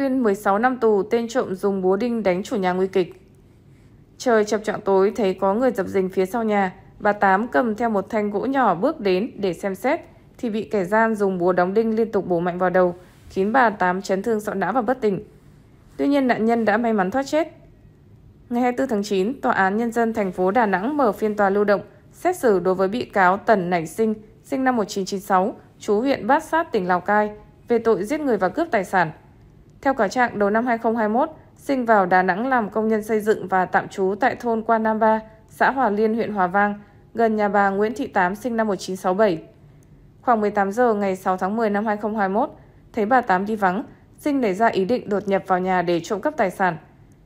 tuyên 16 năm tù tên trộm dùng búa đinh đánh chủ nhà nguy kịch. Trời chập chạng tối thấy có người dập dình phía sau nhà, bà Tám cầm theo một thanh gỗ nhỏ bước đến để xem xét thì bị kẻ gian dùng búa đóng đinh liên tục bổ mạnh vào đầu, khiến bà Tám chấn thương sọ não và bất tỉnh. Tuy nhiên nạn nhân đã may mắn thoát chết. Ngày 24 tháng 9, Tòa án Nhân dân thành phố Đà Nẵng mở phiên tòa lưu động xét xử đối với bị cáo Tần Nảy Sinh, sinh năm 1996, chú huyện Bát Sát, tỉnh Lào Cai, về tội giết người và cướp tài sản. Theo cáo trạng, đầu năm 2021, Sinh vào Đà Nẵng làm công nhân xây dựng và tạm trú tại thôn Quan Nam Ba, xã Hòa Liên, huyện Hòa Vang, gần nhà bà Nguyễn Thị Tám sinh năm 1967. Khoảng 18 giờ ngày 6 tháng 10 năm 2021, thấy bà Tám đi vắng, Sinh nảy ra ý định đột nhập vào nhà để trộm cắp tài sản.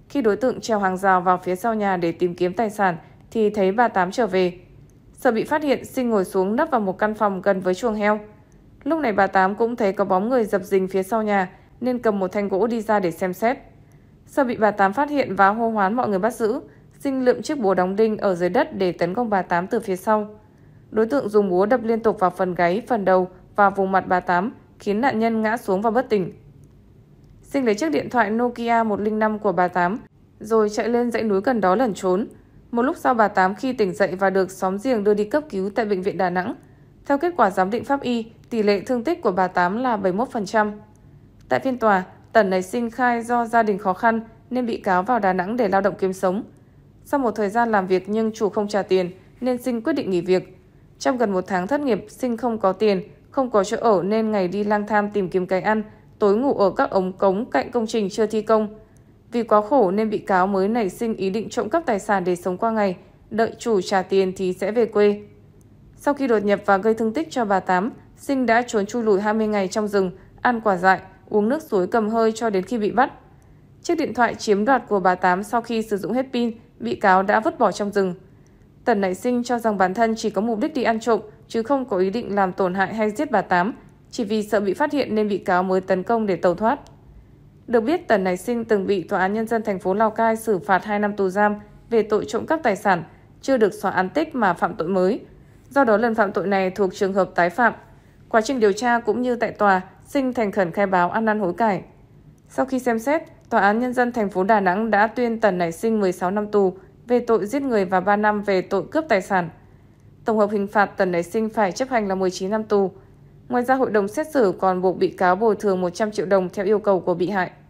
Khi đối tượng treo hàng rào vào phía sau nhà để tìm kiếm tài sản, thì thấy bà Tám trở về. Sợ bị phát hiện, Sinh ngồi xuống nấp vào một căn phòng gần với chuồng heo. Lúc này bà Tám cũng thấy có bóng người dập dình phía sau nhà, nên cầm một thanh gỗ đi ra để xem xét. Sau bị bà Tám phát hiện và hô hoán mọi người bắt giữ, Sinh lượm chiếc búa đóng đinh ở dưới đất để tấn công bà Tám từ phía sau. Đối tượng dùng búa đập liên tục vào phần gáy, phần đầu và vùng mặt bà Tám, khiến nạn nhân ngã xuống và bất tỉnh. Sinh lấy chiếc điện thoại Nokia 105 của bà Tám, rồi chạy lên dãy núi gần đó lẩn trốn. Một lúc sau bà Tám khi tỉnh dậy và được xóm giềng đưa đi cấp cứu tại Bệnh viện Đà Nẵng. Theo kết quả giám định pháp y, tỷ lệ thương tích của bà Tám là 71%. Tại phiên tòa, Tần nảy sinh khai do gia đình khó khăn nên bị cáo vào Đà Nẵng để lao động kiếm sống. Sau một thời gian làm việc nhưng chủ không trả tiền nên Sinh quyết định nghỉ việc. Trong gần một tháng thất nghiệp, Sinh không có tiền, không có chỗ ở nên ngày đi lang thang tìm kiếm cái ăn, tối ngủ ở các ống cống cạnh công trình chưa thi công. Vì quá khổ nên bị cáo mới nảy sinh ý định trộm cắp tài sản để sống qua ngày, đợi chủ trả tiền thì sẽ về quê. Sau khi đột nhập và gây thương tích cho bà Tám, Sinh đã trốn chui lùi 20 ngày trong rừng, ăn quả dại – uống nước suối cầm hơi cho đến khi bị bắt. Chiếc điện thoại chiếm đoạt của bà Tám sau khi sử dụng hết pin, bị cáo đã vứt bỏ trong rừng. Tần Nảy Sinh cho rằng bản thân chỉ có mục đích đi ăn trộm, chứ không có ý định làm tổn hại hay giết bà Tám. Chỉ vì sợ bị phát hiện nên bị cáo mới tấn công để tẩu thoát. Được biết, Tần Nảy Sinh từng bị Tòa án Nhân dân thành phố Lào Cai xử phạt 2 năm tù giam về tội trộm cắp tài sản, chưa được xóa án tích mà phạm tội mới. Do đó, lần phạm tội này thuộc trường hợp tái phạm. Quá trình điều tra cũng như tại tòa, xin thành khẩn khai báo ăn năn hối cải. Sau khi xem xét, Tòa án Nhân dân thành phố Đà Nẵng đã tuyên Tần Nảy Sinh 16 năm tù về tội giết người và 3 năm về tội cướp tài sản. Tổng hợp hình phạt Tần Nảy Sinh phải chấp hành là 19 năm tù. Ngoài ra, hội đồng xét xử còn buộc bị cáo bồi thường 100 triệu đồng theo yêu cầu của bị hại.